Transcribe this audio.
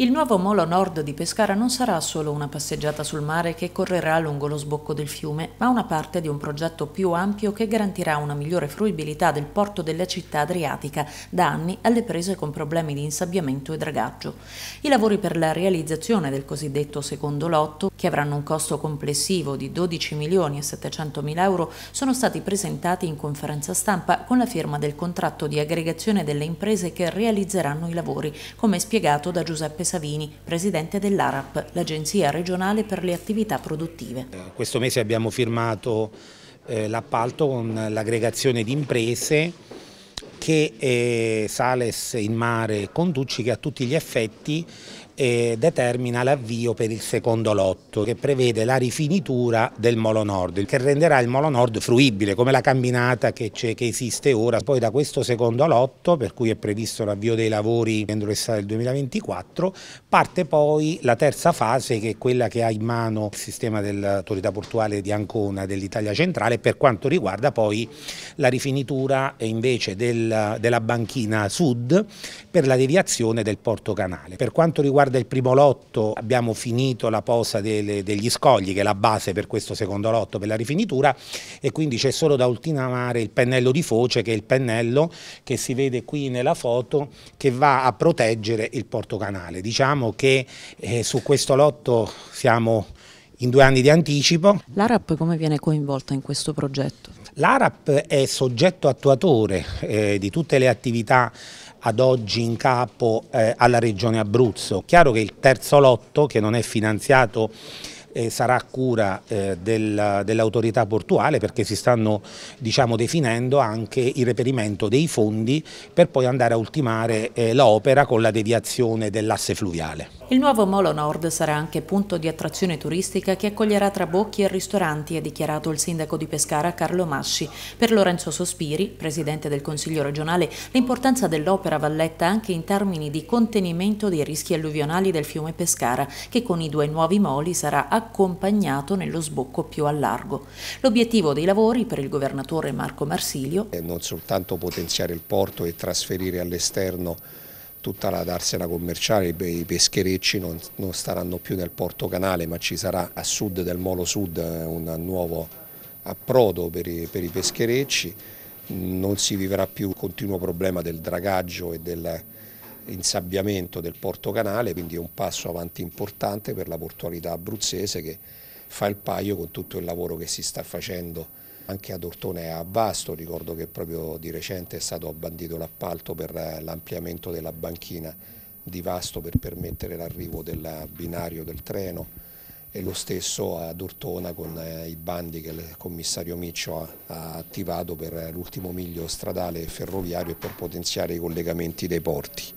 Il nuovo molo nord di Pescara non sarà solo una passeggiata sul mare che correrà lungo lo sbocco del fiume, ma una parte di un progetto più ampio che garantirà una migliore fruibilità del porto della città adriatica, da anni alle prese con problemi di insabbiamento e dragaggio. I lavori per la realizzazione del cosiddetto secondo lotto, che avranno un costo complessivo di 12 milioni e 700 mila euro, sono stati presentati in conferenza stampa con la firma del contratto di aggregazione delle imprese che realizzeranno i lavori, come spiegato da Giuseppe Savini, presidente dell'ARAP, l'Agenzia regionale per le attività produttive. Eh, questo mese abbiamo firmato eh, l'appalto con l'aggregazione di imprese che è eh, Sales in mare Conducci che a tutti gli effetti e determina l'avvio per il secondo lotto che prevede la rifinitura del Molo Nord, che renderà il Molo Nord fruibile come la camminata che, che esiste ora. Poi da questo secondo lotto, per cui è previsto l'avvio dei lavori entro l'estate del 2024, parte poi la terza fase che è quella che ha in mano il sistema dell'autorità portuale di Ancona dell'Italia centrale per quanto riguarda poi la rifinitura invece del, della banchina sud per la deviazione del porto canale. Per quanto riguarda riguarda il primo lotto abbiamo finito la posa delle, degli scogli che è la base per questo secondo lotto per la rifinitura e quindi c'è solo da ultimare il pennello di foce che è il pennello che si vede qui nella foto che va a proteggere il porto canale. Diciamo che eh, su questo lotto siamo in due anni di anticipo. L'ARAP come viene coinvolta in questo progetto? L'ARAP è soggetto attuatore eh, di tutte le attività ad oggi in capo eh, alla regione Abruzzo. Chiaro che il terzo lotto, che non è finanziato eh, sarà a cura eh, del, dell'autorità portuale perché si stanno diciamo, definendo anche il reperimento dei fondi per poi andare a ultimare eh, l'opera con la deviazione dell'asse fluviale. Il nuovo Molo Nord sarà anche punto di attrazione turistica che accoglierà trabocchi e ristoranti, ha dichiarato il sindaco di Pescara Carlo Masci. Per Lorenzo Sospiri, presidente del Consiglio regionale, l'importanza dell'opera va letta anche in termini di contenimento dei rischi alluvionali del fiume Pescara, che con i due nuovi moli sarà accolto accompagnato nello sbocco più a largo. L'obiettivo dei lavori per il governatore Marco Marsilio è non soltanto potenziare il porto e trasferire all'esterno tutta la darsena commerciale, i pescherecci non, non staranno più nel porto canale ma ci sarà a sud del Molo Sud eh, un nuovo approdo per i, per i pescherecci, non si vivrà più il continuo problema del dragaggio e del insabbiamento del porto canale, quindi è un passo avanti importante per la portualità abruzzese che fa il paio con tutto il lavoro che si sta facendo anche ad Ortone e a Vasto, ricordo che proprio di recente è stato bandito l'appalto per eh, l'ampliamento della banchina di Vasto per permettere l'arrivo del binario del treno e lo stesso ad Ortona con eh, i bandi che il commissario Miccio ha attivato per eh, l'ultimo miglio stradale e ferroviario e per potenziare i collegamenti dei porti.